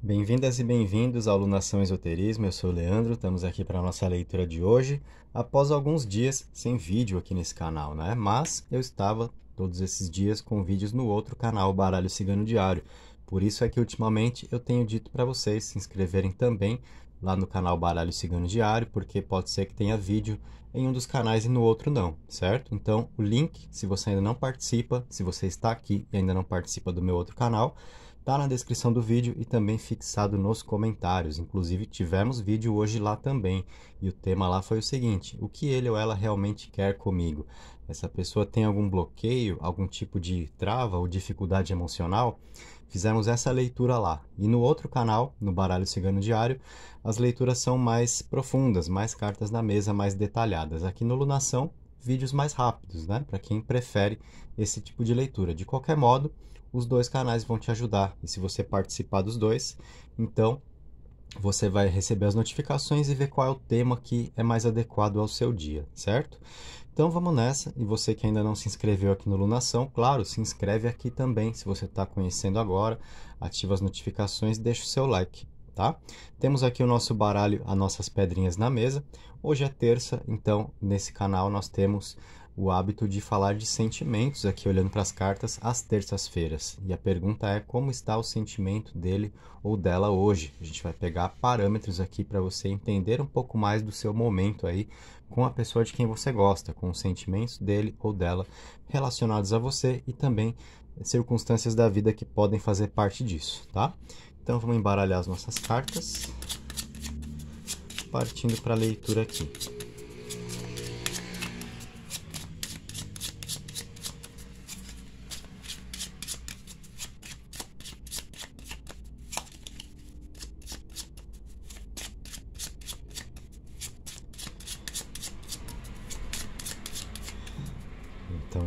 Bem-vindas e bem-vindos ao Lunação Esoterismo, eu sou o Leandro, estamos aqui para a nossa leitura de hoje, após alguns dias sem vídeo aqui nesse canal, né? Mas eu estava todos esses dias com vídeos no outro canal, Baralho Cigano Diário. Por isso é que ultimamente eu tenho dito para vocês se inscreverem também lá no canal Baralho Cigano Diário, porque pode ser que tenha vídeo em um dos canais e no outro não, certo? Então, o link, se você ainda não participa, se você está aqui e ainda não participa do meu outro canal, tá na descrição do vídeo e também fixado nos comentários. Inclusive, tivemos vídeo hoje lá também, e o tema lá foi o seguinte: o que ele ou ela realmente quer comigo? Essa pessoa tem algum bloqueio, algum tipo de trava ou dificuldade emocional? Fizemos essa leitura lá. E no outro canal, no Baralho Cigano Diário, as leituras são mais profundas, mais cartas na mesa, mais detalhadas. Aqui no Lunação, vídeos mais rápidos, né? Para quem prefere esse tipo de leitura. De qualquer modo, os dois canais vão te ajudar. E se você participar dos dois, então você vai receber as notificações e ver qual é o tema que é mais adequado ao seu dia, certo? Então vamos nessa. E você que ainda não se inscreveu aqui no Lunação, claro, se inscreve aqui também. Se você está conhecendo agora, ativa as notificações e deixa o seu like. Tá? Temos aqui o nosso baralho, as nossas pedrinhas na mesa. Hoje é terça, então nesse canal nós temos o hábito de falar de sentimentos aqui olhando para as cartas às terças-feiras. E a pergunta é como está o sentimento dele ou dela hoje. A gente vai pegar parâmetros aqui para você entender um pouco mais do seu momento aí com a pessoa de quem você gosta, com os sentimentos dele ou dela relacionados a você e também circunstâncias da vida que podem fazer parte disso, tá? Então vamos embaralhar as nossas cartas. Partindo para a leitura aqui.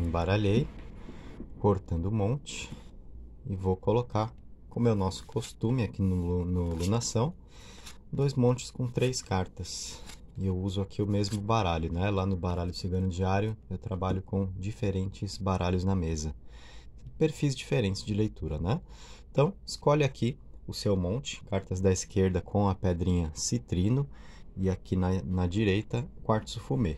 embaralhei, cortando um monte e vou colocar, como é o nosso costume aqui no, no Lunação, dois montes com três cartas. E eu uso aqui o mesmo baralho, né? Lá no baralho cigano diário eu trabalho com diferentes baralhos na mesa. Perfis diferentes de leitura, né? Então, escolhe aqui o seu monte, cartas da esquerda com a pedrinha citrino e aqui na, na direita quartzo fumê.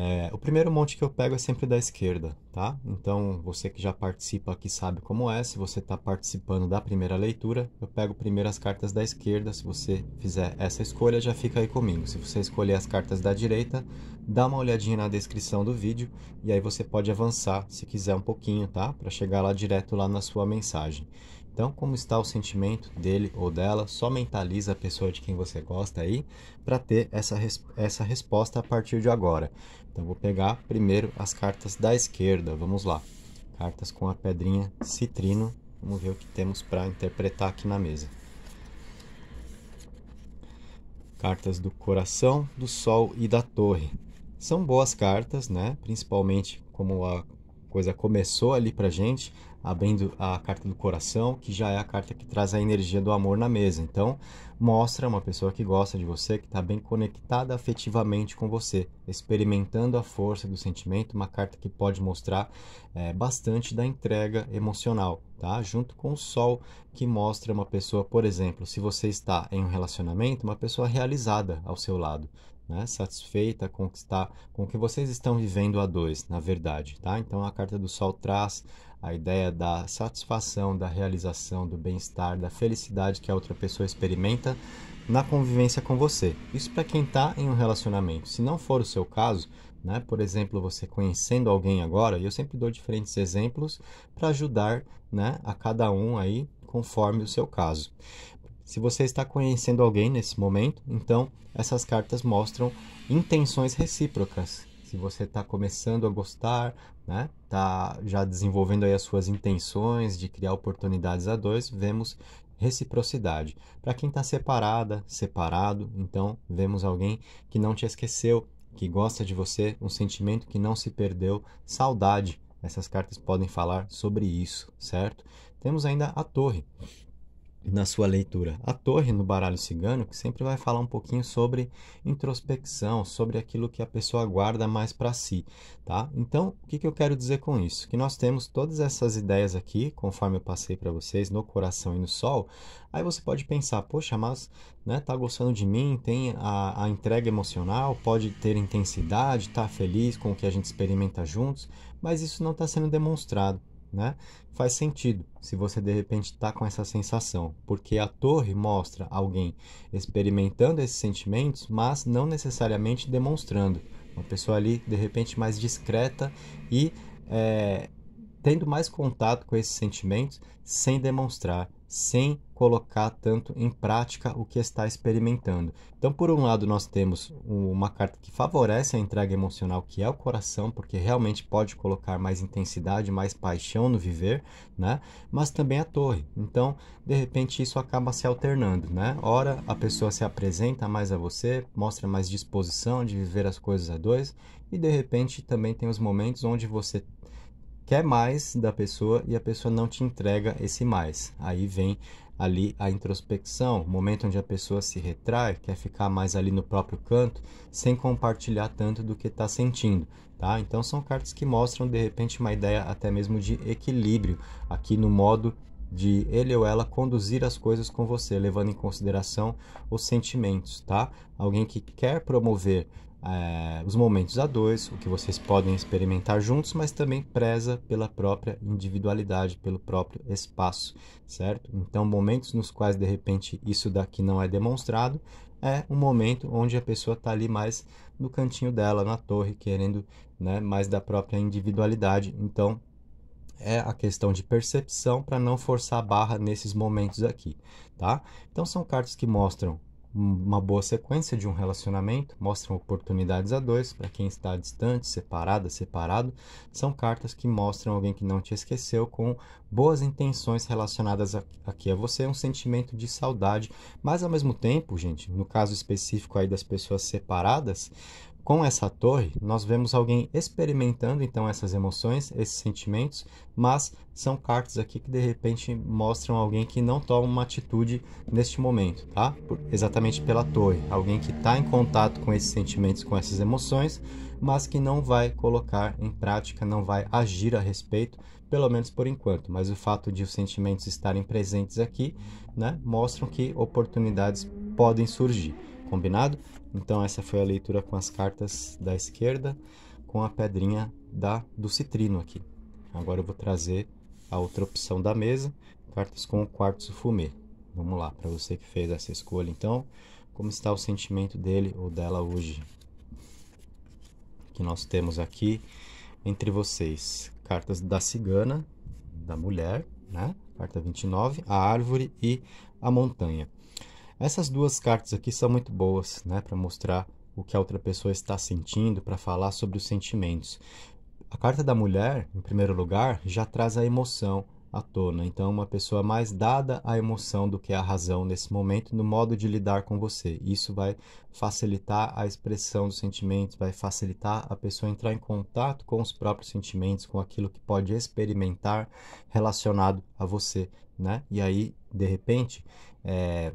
É, o primeiro monte que eu pego é sempre da esquerda, tá? Então, você que já participa aqui sabe como é. Se você está participando da primeira leitura, eu pego primeiro as cartas da esquerda. Se você fizer essa escolha, já fica aí comigo. Se você escolher as cartas da direita, dá uma olhadinha na descrição do vídeo e aí você pode avançar se quiser um pouquinho, tá? Para chegar lá direto lá na sua mensagem. Então, como está o sentimento dele ou dela? Só mentaliza a pessoa de quem você gosta aí para ter essa, res essa resposta a partir de agora. Então, vou pegar primeiro as cartas da esquerda. Vamos lá. Cartas com a pedrinha citrino. Vamos ver o que temos para interpretar aqui na mesa. Cartas do coração, do sol e da torre. São boas cartas, né? Principalmente como a coisa começou ali para gente, abrindo a carta do coração, que já é a carta que traz a energia do amor na mesa. Então, mostra uma pessoa que gosta de você, que está bem conectada afetivamente com você, experimentando a força do sentimento, uma carta que pode mostrar é, bastante da entrega emocional tá? Junto com o sol que mostra uma pessoa, por exemplo, se você está em um relacionamento, uma pessoa realizada ao seu lado, né? Satisfeita com o que está, com o que vocês estão vivendo a dois, na verdade, tá? Então a carta do sol traz a ideia da satisfação, da realização, do bem-estar, da felicidade que a outra pessoa experimenta na convivência com você. Isso para quem está em um relacionamento. Se não for o seu caso, né? Por exemplo, você conhecendo alguém agora, e eu sempre dou diferentes exemplos para ajudar né, a cada um aí conforme o seu caso. Se você está conhecendo alguém nesse momento, então essas cartas mostram intenções recíprocas. Se você está começando a gostar, né, tá já desenvolvendo aí as suas intenções de criar oportunidades a dois, vemos reciprocidade. Para quem está separada, separado, então vemos alguém que não te esqueceu, que gosta de você, um sentimento que não se perdeu, saudade. Essas cartas podem falar sobre isso, certo? Temos ainda a Torre na sua leitura. A torre no baralho cigano que sempre vai falar um pouquinho sobre introspecção, sobre aquilo que a pessoa guarda mais para si, tá? Então, o que, que eu quero dizer com isso? Que nós temos todas essas ideias aqui, conforme eu passei para vocês, no coração e no sol. Aí você pode pensar, poxa, mas né, tá gostando de mim, tem a, a entrega emocional, pode ter intensidade, tá feliz com o que a gente experimenta juntos, mas isso não está sendo demonstrado né? Faz sentido se você de repente está com essa sensação, porque a torre mostra alguém experimentando esses sentimentos, mas não necessariamente demonstrando. Uma pessoa ali de repente mais discreta e é, tendo mais contato com esses sentimentos sem demonstrar sem colocar tanto em prática o que está experimentando. Então, por um lado, nós temos uma carta que favorece a entrega emocional, que é o coração, porque realmente pode colocar mais intensidade, mais paixão no viver, né? Mas também a torre. Então, de repente, isso acaba se alternando, né? Ora, a pessoa se apresenta mais a você, mostra mais disposição de viver as coisas a dois, e de repente também tem os momentos onde você quer mais da pessoa e a pessoa não te entrega esse mais. Aí vem ali a introspecção, momento onde a pessoa se retrai, quer ficar mais ali no próprio canto, sem compartilhar tanto do que está sentindo, tá? Então são cartas que mostram de repente uma ideia até mesmo de equilíbrio aqui no modo de ele ou ela conduzir as coisas com você, levando em consideração os sentimentos, tá? Alguém que quer promover é, os momentos a dois, o que vocês podem experimentar juntos, mas também preza pela própria individualidade, pelo próprio espaço, certo? Então, momentos nos quais de repente isso daqui não é demonstrado, é um momento onde a pessoa está ali mais no cantinho dela, na torre, querendo né, mais da própria individualidade. Então, é a questão de percepção para não forçar a barra nesses momentos aqui, tá? Então, são cartas que mostram uma boa sequência de um relacionamento, mostram oportunidades a dois, para quem está distante, separada, separado, são cartas que mostram alguém que não te esqueceu com boas intenções relacionadas a, aqui a você, um sentimento de saudade, mas ao mesmo tempo, gente, no caso específico aí das pessoas separadas, com essa torre, nós vemos alguém experimentando então essas emoções, esses sentimentos, mas são cartas aqui que de repente mostram alguém que não toma uma atitude neste momento, tá? Por, exatamente pela torre, alguém que está em contato com esses sentimentos, com essas emoções, mas que não vai colocar em prática, não vai agir a respeito, pelo menos por enquanto. Mas o fato de os sentimentos estarem presentes aqui, né, mostram que oportunidades podem surgir. Combinado? Então essa foi a leitura com as cartas da esquerda, com a pedrinha da do citrino aqui. Agora eu vou trazer a outra opção da mesa, cartas com o quartzo fumê. Vamos lá, para você que fez essa escolha, então, como está o sentimento dele ou dela hoje? Que nós temos aqui entre vocês cartas da cigana, da mulher, né? Carta 29, a árvore e a montanha. Essas duas cartas aqui são muito boas, né, para mostrar o que a outra pessoa está sentindo, para falar sobre os sentimentos. A carta da mulher, em primeiro lugar, já traz a emoção à tona. Então, uma pessoa mais dada à emoção do que à razão nesse momento, no modo de lidar com você. Isso vai facilitar a expressão dos sentimentos, vai facilitar a pessoa entrar em contato com os próprios sentimentos, com aquilo que pode experimentar relacionado a você, né? E aí, de repente, é,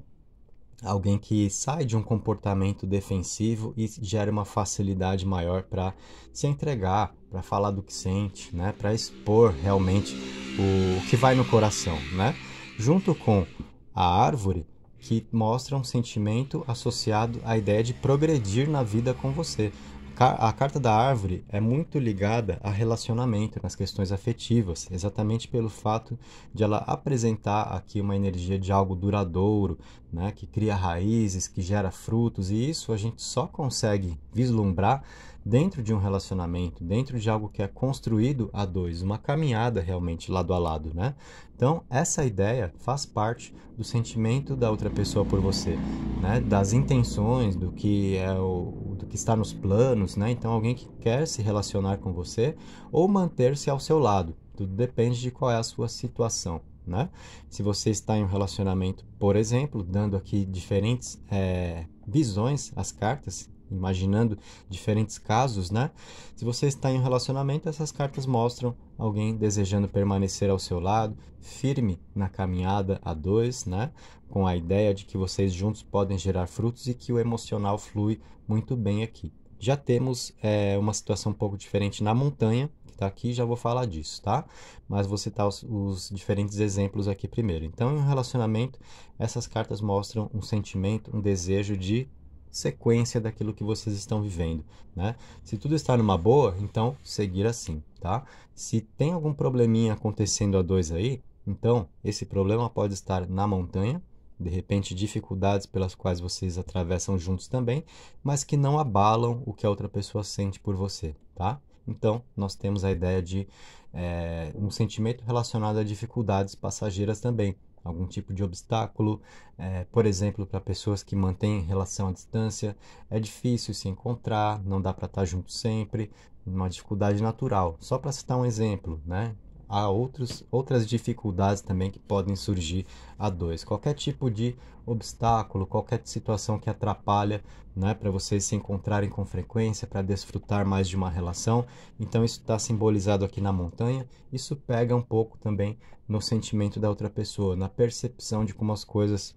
alguém que sai de um comportamento defensivo e gera uma facilidade maior para se entregar, para falar do que sente, né? para expor realmente o, que vai no coração. Né? Junto com a árvore, que mostra um sentimento associado à ideia de progredir na vida com você. A carta da árvore é muito ligada a relacionamento, nas questões afetivas, exatamente pelo fato de ela apresentar aqui uma energia de algo duradouro, né, que cria raízes, que gera frutos, e isso a gente só consegue vislumbrar dentro de um relacionamento, dentro de algo que é construído a dois, uma caminhada realmente lado a lado, né? Então, essa ideia faz parte do sentimento da outra pessoa por você, né? Das intenções, do que é o do que está nos planos, né? Então, alguém que quer se relacionar com você ou manter-se ao seu lado, tudo depende de qual é a sua situação. Né? Se você está em um relacionamento, por exemplo, dando aqui diferentes é, visões às cartas, imaginando diferentes casos, né? Se você está em um relacionamento, essas cartas mostram alguém desejando permanecer ao seu lado, firme na caminhada a dois, né? Com a ideia de que vocês juntos podem gerar frutos e que o emocional flui muito bem aqui. Já temos é, uma situação um pouco diferente na montanha, que está aqui, já vou falar disso, tá? Mas vou citar os, os diferentes exemplos aqui primeiro. Então, em um relacionamento, essas cartas mostram um sentimento, um desejo de sequência daquilo que vocês estão vivendo, né? Se tudo está numa boa, então seguir assim, tá? Se tem algum probleminha acontecendo a dois aí, então esse problema pode estar na montanha, de repente dificuldades pelas quais vocês atravessam juntos também, mas que não abalam o que a outra pessoa sente por você, tá? Então, nós temos a ideia de é, um sentimento relacionado a dificuldades passageiras também, algum tipo de obstáculo, é, por exemplo, para pessoas que mantêm relação à distância, é difícil se encontrar, não dá para estar tá junto sempre, uma dificuldade natural. Só para citar um exemplo, né? há outros, outras dificuldades também que podem surgir a dois. Qualquer tipo de obstáculo, qualquer situação que atrapalha né, para vocês se encontrarem com frequência, para desfrutar mais de uma relação. Então, isso está simbolizado aqui na montanha. Isso pega um pouco também no sentimento da outra pessoa, na percepção de como as coisas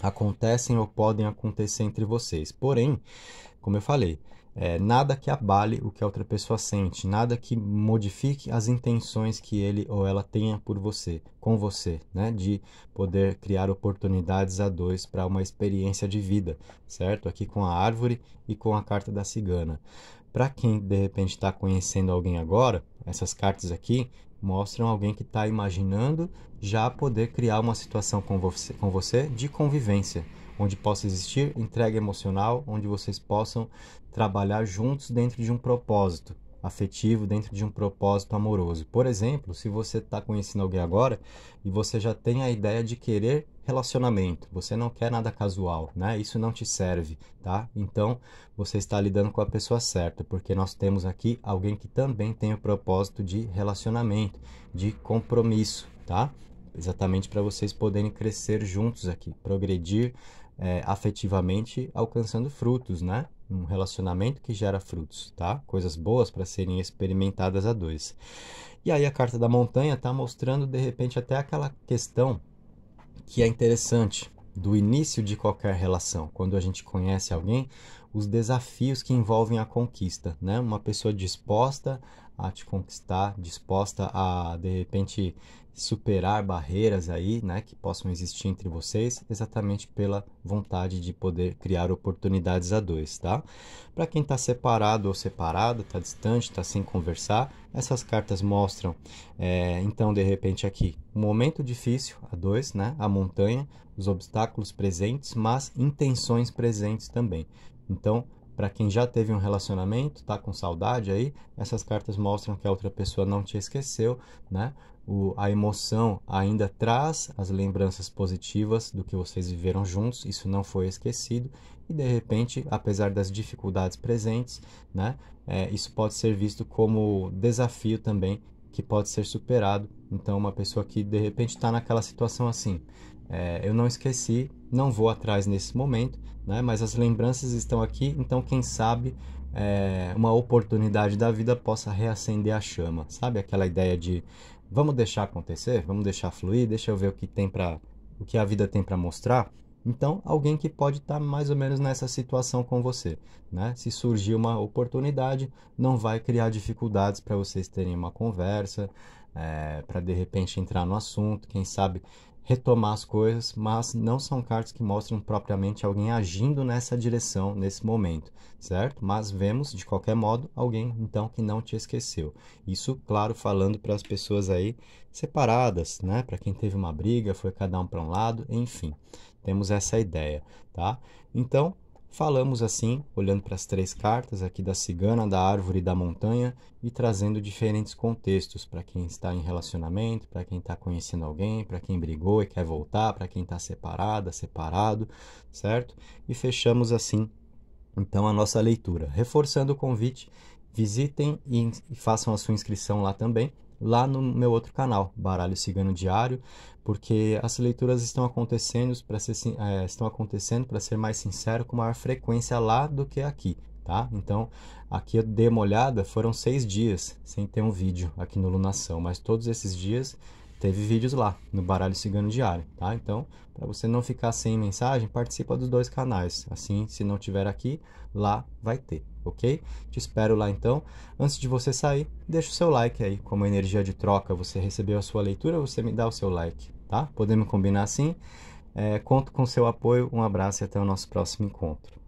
acontecem ou podem acontecer entre vocês. Porém, como eu falei, é, nada que abale o que a outra pessoa sente, nada que modifique as intenções que ele ou ela tenha por você, com você, né? De poder criar oportunidades a dois para uma experiência de vida, certo? Aqui com a árvore e com a carta da cigana. Para quem de repente está conhecendo alguém agora, essas cartas aqui mostram alguém que está imaginando já poder criar uma situação com você, com você de convivência onde possa existir entrega emocional, onde vocês possam trabalhar juntos dentro de um propósito afetivo, dentro de um propósito amoroso. Por exemplo, se você está conhecendo alguém agora e você já tem a ideia de querer relacionamento, você não quer nada casual, né? Isso não te serve, tá? Então, você está lidando com a pessoa certa, porque nós temos aqui alguém que também tem o propósito de relacionamento, de compromisso, tá? Exatamente para vocês poderem crescer juntos aqui, progredir é, afetivamente alcançando frutos, né? Um relacionamento que gera frutos, tá? Coisas boas para serem experimentadas a dois. E aí a carta da montanha está mostrando de repente até aquela questão que é interessante do início de qualquer relação. Quando a gente conhece alguém, os desafios que envolvem a conquista, né? Uma pessoa disposta a te conquistar, disposta a de repente superar barreiras aí, né, que possam existir entre vocês, exatamente pela vontade de poder criar oportunidades a dois, tá? Para quem está separado ou separado, está distante, está sem conversar, essas cartas mostram, é, então de repente aqui, um momento difícil a dois, né, a montanha, os obstáculos presentes, mas intenções presentes também. Então para quem já teve um relacionamento, tá com saudade aí, essas cartas mostram que a outra pessoa não te esqueceu, né? O, a emoção ainda traz as lembranças positivas do que vocês viveram juntos, isso não foi esquecido, e de repente, apesar das dificuldades presentes, né, é, isso pode ser visto como desafio também que pode ser superado. Então, uma pessoa que de repente está naquela situação assim, é, eu não esqueci, não vou atrás nesse momento, né? mas as lembranças estão aqui, então quem sabe é, uma oportunidade da vida possa reacender a chama, sabe? Aquela ideia de vamos deixar acontecer, vamos deixar fluir, deixa eu ver o que tem para o que a vida tem para mostrar. Então, alguém que pode estar tá mais ou menos nessa situação com você. Né? Se surgir uma oportunidade, não vai criar dificuldades para vocês terem uma conversa, é, eh, para de repente entrar no assunto, quem sabe retomar as coisas, mas não são cartas que mostram propriamente alguém agindo nessa direção nesse momento, certo? Mas vemos de qualquer modo alguém então que não te esqueceu. Isso, claro, falando para as pessoas aí separadas, né? Para quem teve uma briga, foi cada um para um lado, enfim. Temos essa ideia, tá? Então, falamos assim, olhando para as três cartas aqui da cigana, da árvore e da montanha e trazendo diferentes contextos para quem está em relacionamento, para quem está conhecendo alguém, para quem brigou e quer voltar, para quem está separada, separado, certo? E fechamos assim, então, a nossa leitura. Reforçando o convite, visitem e façam a sua inscrição lá também lá no meu outro canal, Baralho Cigano Diário, porque as leituras estão acontecendo para ser, é, estão acontecendo, para ser mais sincero, com maior frequência lá do que aqui, tá? Então, aqui eu dei uma olhada, foram seis dias sem ter um vídeo aqui no Lunação, mas todos esses dias teve vídeos lá no Baralho Cigano Diário, tá? Então, para você não ficar sem mensagem, participa dos dois canais. Assim, se não tiver aqui, lá vai ter ok? Te espero lá então. Antes de você sair, deixa o seu like aí, como é energia de troca. Você recebeu a sua leitura, você me dá o seu like, tá? Podemos combinar assim? É, conto com seu apoio, um abraço e até o nosso próximo encontro.